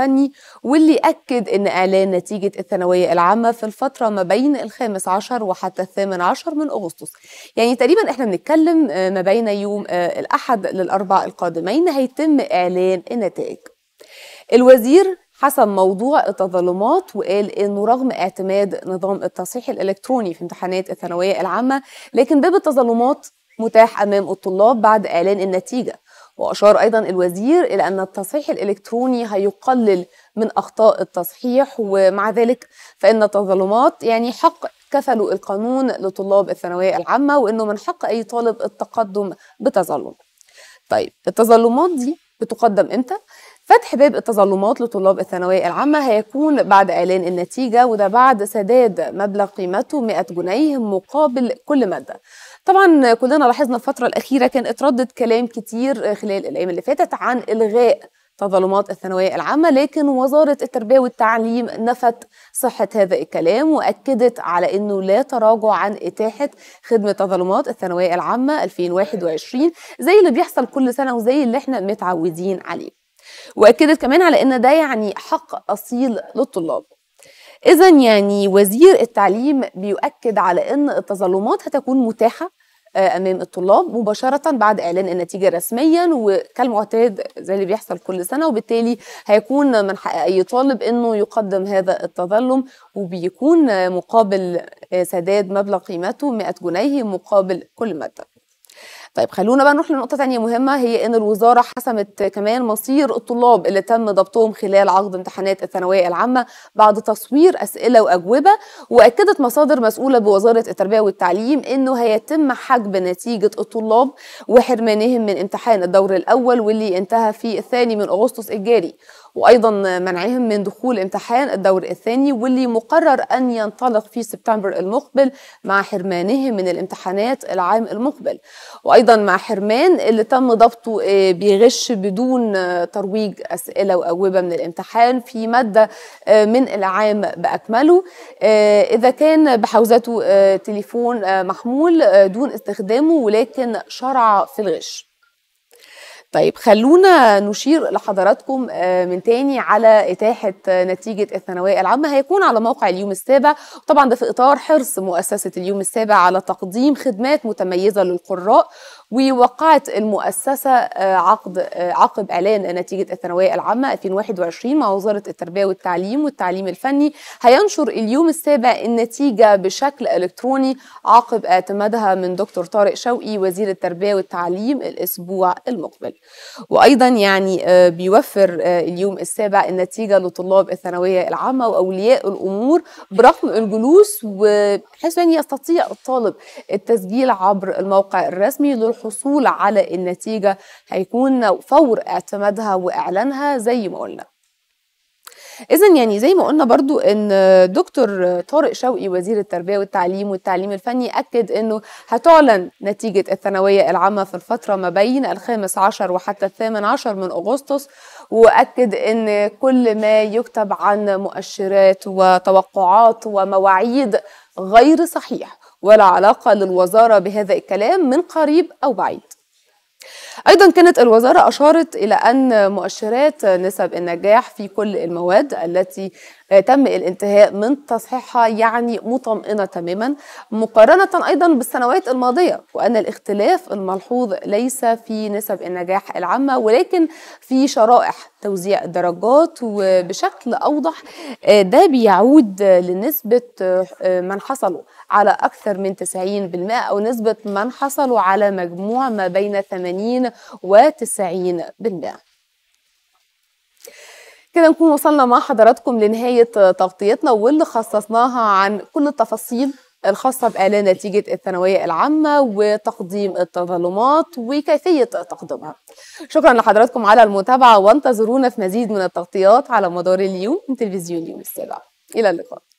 الفني واللي أكد إن إعلان نتيجة الثانوية العامة في الفترة ما بين الخامس عشر وحتى الثامن عشر من أغسطس يعني تقريبا إحنا بنتكلم آه، ما بين يوم آه، الأحد للأربع القادمين هيتم إعلان النتائج الوزير حسم موضوع التظلمات وقال انه رغم اعتماد نظام التصحيح الالكتروني في امتحانات الثانويه العامه لكن باب التظلمات متاح امام الطلاب بعد اعلان النتيجه وأشار أيضا الوزير إلى أن التصحيح الإلكتروني هيقلل من أخطاء التصحيح ومع ذلك فإن التظلمات يعني حق كفلوا القانون لطلاب الثانوية العامة وإنه من حق أي طالب التقدم بتظلم طيب التظلمات دي بتقدم امتى فتح باب التظلمات لطلاب الثانوية العامة هيكون بعد إعلان النتيجة وده بعد سداد مبلغ قيمته 100 جنيه مقابل كل مادة طبعا كلنا لاحظنا الفترة الأخيرة كان اتردد كلام كتير خلال الأيام اللي فاتت عن إلغاء تظلمات الثانوية العامة لكن وزارة التربية والتعليم نفت صحة هذا الكلام وأكدت على أنه لا تراجع عن إتاحة خدمة تظلمات الثانوية العامة 2021 زي اللي بيحصل كل سنة وزي اللي احنا متعودين عليه واكدت كمان على ان ده يعني حق اصيل للطلاب اذا يعني وزير التعليم بيؤكد على ان التظلمات هتكون متاحه آه، امام الطلاب مباشره بعد اعلان النتيجه رسميا وكالمعتاد زي اللي بيحصل كل سنه وبالتالي هيكون من حق اي طالب انه يقدم هذا التظلم وبيكون مقابل آه، سداد مبلغ قيمته 100 جنيه مقابل كل ماده طيب خلونا بقى نروح لنقطة تانية مهمة هي إن الوزارة حسمت كمان مصير الطلاب اللي تم ضبطهم خلال عقد امتحانات الثانوية العامة بعد تصوير أسئلة وأجوبة وأكدت مصادر مسؤولة بوزارة التربية والتعليم إنه هيتم حجب نتيجة الطلاب وحرمانهم من امتحان الدور الأول واللي انتهى في الثاني من أغسطس الجاري وايضا منعهم من دخول امتحان الدور الثاني واللي مقرر ان ينطلق في سبتمبر المقبل مع حرمانهم من الامتحانات العام المقبل وايضا مع حرمان اللي تم ضبطه آه، بغش بدون آه، ترويج اسئله واجوبه من الامتحان في ماده آه، من العام باكمله اذا كان بحوزته تليفون محمول دون استخدامه ولكن شرع في الغش طيب خلونا نشير لحضراتكم آه، من تاني على إتاحة آه، نتيجة الثانوية العامة هيكون على موقع اليوم السابع طبعا ده في إطار حرص مؤسسة اليوم السابع على تقديم خدمات متميزة للقراء ووقعت المؤسسة آه، عقد آه، عقب إعلان نتيجة الثانوية العامة 2021 مع وزارة التربية والتعليم والتعليم الفني هينشر اليوم السابع النتيجة بشكل إلكتروني عقب اعتمادها من دكتور طارق شوقي وزير التربية والتعليم الأسبوع المقبل وأيضا يعني آه، بيوفر اليوم السابع النتيجة لطلاب الثانوية العامة وأولياء الأمور برغم الجلوس وحيث يعني يستطيع الطالب التسجيل عبر الموقع الرسمي الحصول على النتيجة هيكون فور اعتمادها وإعلانها زي ما قلنا اذا يعني زي ما قلنا برضو ان دكتور طارق شوقي وزير التربيه والتعليم والتعليم الفني اكد انه هتعلن نتيجه الثانويه العامه في الفتره ما بين الخامس عشر وحتى الثامن عشر من اغسطس واكد ان كل ما يكتب عن مؤشرات وتوقعات ومواعيد غير صحيح ولا علاقة للوزارة بهذا الكلام من قريب أو بعيد أيضا كانت الوزارة أشارت إلى أن مؤشرات نسب النجاح في كل المواد التي تم الانتهاء من تصحيحها يعني مطمئنة تماما مقارنة أيضا بالسنوات الماضية وأن الاختلاف الملحوظ ليس في نسب النجاح العامة ولكن في شرائح توزيع الدرجات وبشكل أوضح ده بيعود لنسبة من حصلوا على أكثر من 90% أو نسبة من حصلوا على مجموع ما بين 80 وتسعين بالمئة كده نكون وصلنا مع حضراتكم لنهاية تغطيتنا واللي خصصناها عن كل التفاصيل الخاصة بإعلان نتيجة الثانوية العامة وتقديم التظلمات وكيفية تقديمها. شكرا لحضراتكم على المتابعة وانتظرونا في مزيد من التغطيات على مدار اليوم من تلفزيون يوم السابع. إلى اللقاء.